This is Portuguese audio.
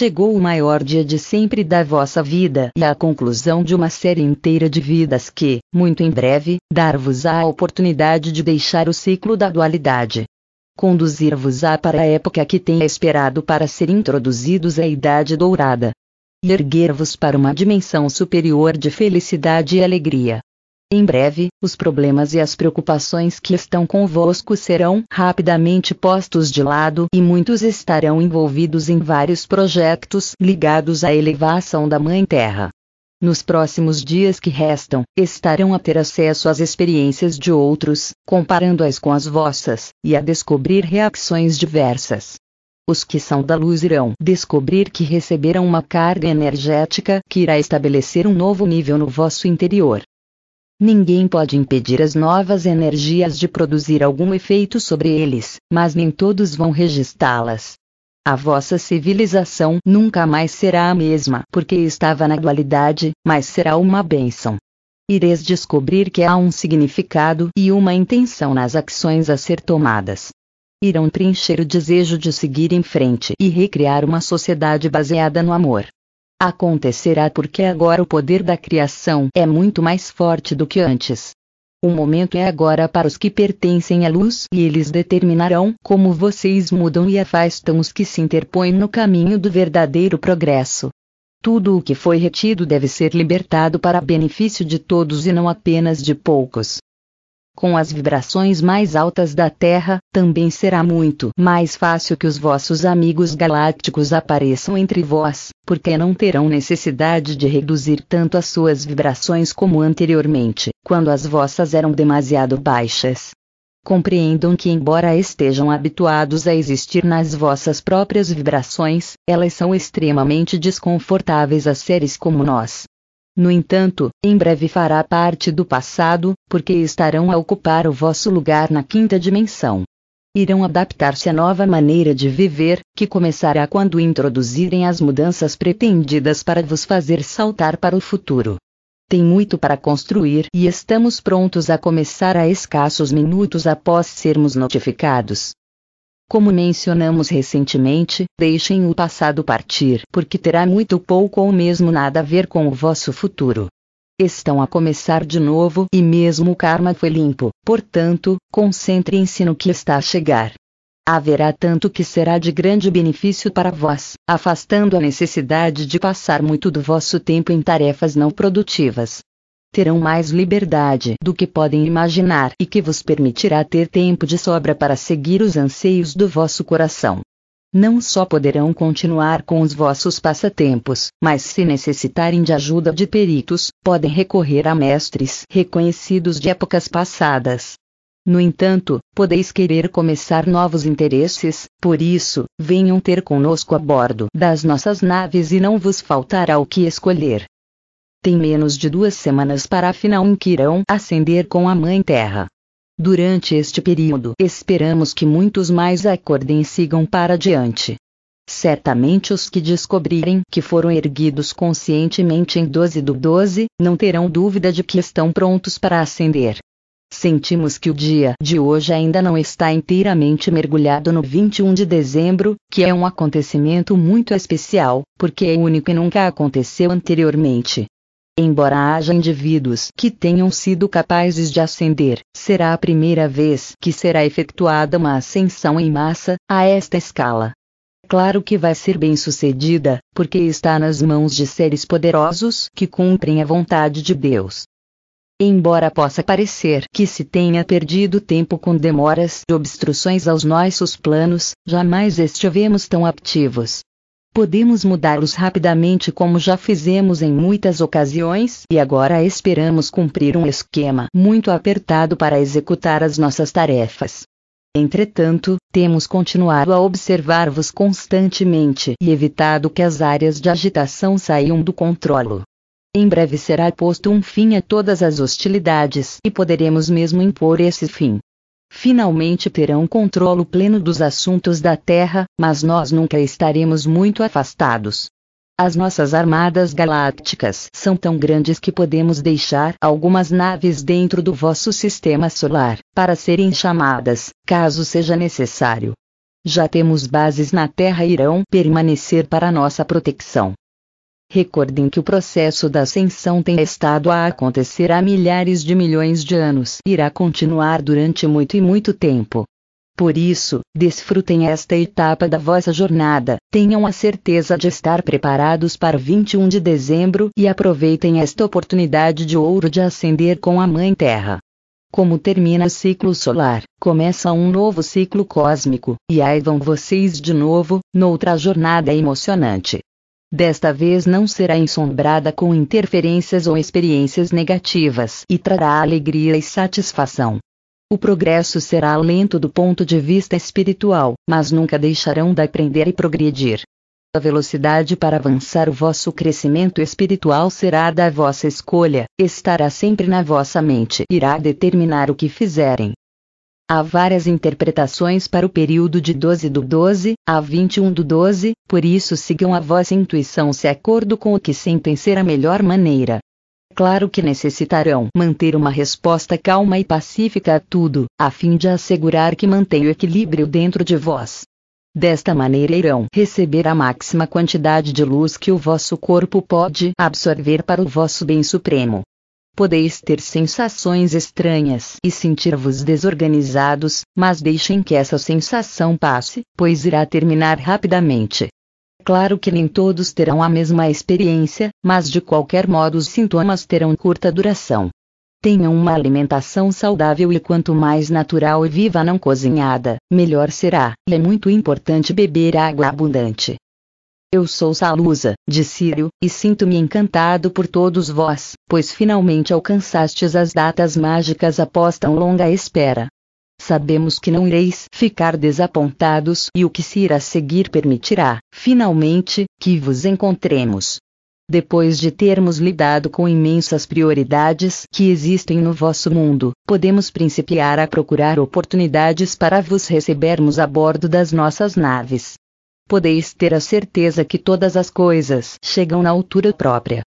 Chegou o maior dia de sempre da vossa vida e a conclusão de uma série inteira de vidas que, muito em breve, dar-vos a oportunidade de deixar o ciclo da dualidade. Conduzir-vos-á para a época que tenha esperado para ser introduzidos à Idade Dourada. E erguer-vos para uma dimensão superior de felicidade e alegria. Em breve, os problemas e as preocupações que estão convosco serão rapidamente postos de lado e muitos estarão envolvidos em vários projetos ligados à elevação da Mãe Terra. Nos próximos dias que restam, estarão a ter acesso às experiências de outros, comparando-as com as vossas, e a descobrir reações diversas. Os que são da luz irão descobrir que receberam uma carga energética que irá estabelecer um novo nível no vosso interior. Ninguém pode impedir as novas energias de produzir algum efeito sobre eles, mas nem todos vão registá las A vossa civilização nunca mais será a mesma porque estava na dualidade, mas será uma bênção. Ireis descobrir que há um significado e uma intenção nas ações a ser tomadas. Irão preencher o desejo de seguir em frente e recriar uma sociedade baseada no amor. Acontecerá porque agora o poder da criação é muito mais forte do que antes. O momento é agora para os que pertencem à luz e eles determinarão como vocês mudam e afastam os que se interpõem no caminho do verdadeiro progresso. Tudo o que foi retido deve ser libertado para benefício de todos e não apenas de poucos com as vibrações mais altas da Terra, também será muito mais fácil que os vossos amigos galácticos apareçam entre vós, porque não terão necessidade de reduzir tanto as suas vibrações como anteriormente, quando as vossas eram demasiado baixas. Compreendam que, embora estejam habituados a existir nas vossas próprias vibrações, elas são extremamente desconfortáveis a seres como nós, no entanto, em breve fará parte do passado, porque estarão a ocupar o vosso lugar na quinta dimensão. Irão adaptar-se à nova maneira de viver, que começará quando introduzirem as mudanças pretendidas para vos fazer saltar para o futuro. Tem muito para construir e estamos prontos a começar a escassos minutos após sermos notificados. Como mencionamos recentemente, deixem o passado partir, porque terá muito pouco ou mesmo nada a ver com o vosso futuro. Estão a começar de novo e mesmo o karma foi limpo, portanto, concentrem-se no que está a chegar. Haverá tanto que será de grande benefício para vós, afastando a necessidade de passar muito do vosso tempo em tarefas não produtivas terão mais liberdade do que podem imaginar e que vos permitirá ter tempo de sobra para seguir os anseios do vosso coração. Não só poderão continuar com os vossos passatempos, mas se necessitarem de ajuda de peritos, podem recorrer a mestres reconhecidos de épocas passadas. No entanto, podeis querer começar novos interesses, por isso, venham ter conosco a bordo das nossas naves e não vos faltará o que escolher. Tem menos de duas semanas para a final que irão acender com a Mãe Terra. Durante este período, esperamos que muitos mais acordem e sigam para diante. Certamente os que descobrirem que foram erguidos conscientemente em 12 do 12, não terão dúvida de que estão prontos para acender. Sentimos que o dia de hoje ainda não está inteiramente mergulhado no 21 de dezembro, que é um acontecimento muito especial, porque é único e nunca aconteceu anteriormente. Embora haja indivíduos que tenham sido capazes de ascender, será a primeira vez que será efetuada uma ascensão em massa, a esta escala. Claro que vai ser bem sucedida, porque está nas mãos de seres poderosos que cumprem a vontade de Deus. Embora possa parecer que se tenha perdido tempo com demoras e obstruções aos nossos planos, jamais estivemos tão ativos, podemos mudá-los rapidamente, como já fizemos em muitas ocasiões, e agora esperamos cumprir um esquema muito apertado para executar as nossas tarefas. Entretanto, temos continuado a observar-vos constantemente e evitado que as áreas de agitação saiam do controlo. Em breve será posto um fim a todas as hostilidades e poderemos mesmo impor esse fim finalmente terão controlo pleno dos assuntos da Terra, mas nós nunca estaremos muito afastados. As nossas armadas galácticas são tão grandes que podemos deixar algumas naves dentro do vosso sistema solar, para serem chamadas, caso seja necessário. Já temos bases na Terra e irão permanecer para nossa proteção. Recordem que o processo da ascensão tem estado a acontecer há milhares de milhões de anos e irá continuar durante muito e muito tempo. Por isso, desfrutem esta etapa da vossa jornada, tenham a certeza de estar preparados para 21 de dezembro e aproveitem esta oportunidade de ouro de ascender com a Mãe Terra. Como termina o ciclo solar, começa um novo ciclo cósmico, e aí vão vocês de novo, noutra jornada emocionante. Desta vez não será ensombrada com interferências ou experiências negativas e trará alegria e satisfação. O progresso será lento do ponto de vista espiritual, mas nunca deixarão de aprender e progredir. A velocidade para avançar o vosso crescimento espiritual será da vossa escolha, estará sempre na vossa mente, e irá determinar o que fizerem. Há várias interpretações para o período de 12 do 12 a 21 do 12, por isso sigam a vossa intuição se acordo com o que sentem ser a melhor maneira. É claro que necessitarão manter uma resposta calma e pacífica a tudo, a fim de assegurar que mantém o equilíbrio dentro de vós. Desta maneira irão receber a máxima quantidade de luz que o vosso corpo pode absorver para o vosso bem supremo podeis ter sensações estranhas e sentir-vos desorganizados, mas deixem que essa sensação passe, pois irá terminar rapidamente. É claro que nem todos terão a mesma experiência, mas de qualquer modo os sintomas terão curta duração. Tenham uma alimentação saudável e quanto mais natural e viva não cozinhada, melhor será. É muito importante beber água abundante, eu sou Salusa, de Sírio, e sinto-me encantado por todos vós, pois finalmente alcançastes as datas mágicas após tão longa espera. Sabemos que não ireis ficar desapontados e o que se irá seguir permitirá, finalmente, que vos encontremos. Depois de termos lidado com imensas prioridades que existem no vosso mundo, podemos principiar a procurar oportunidades para vos recebermos a bordo das nossas naves podeis ter a certeza que todas as coisas chegam na altura própria.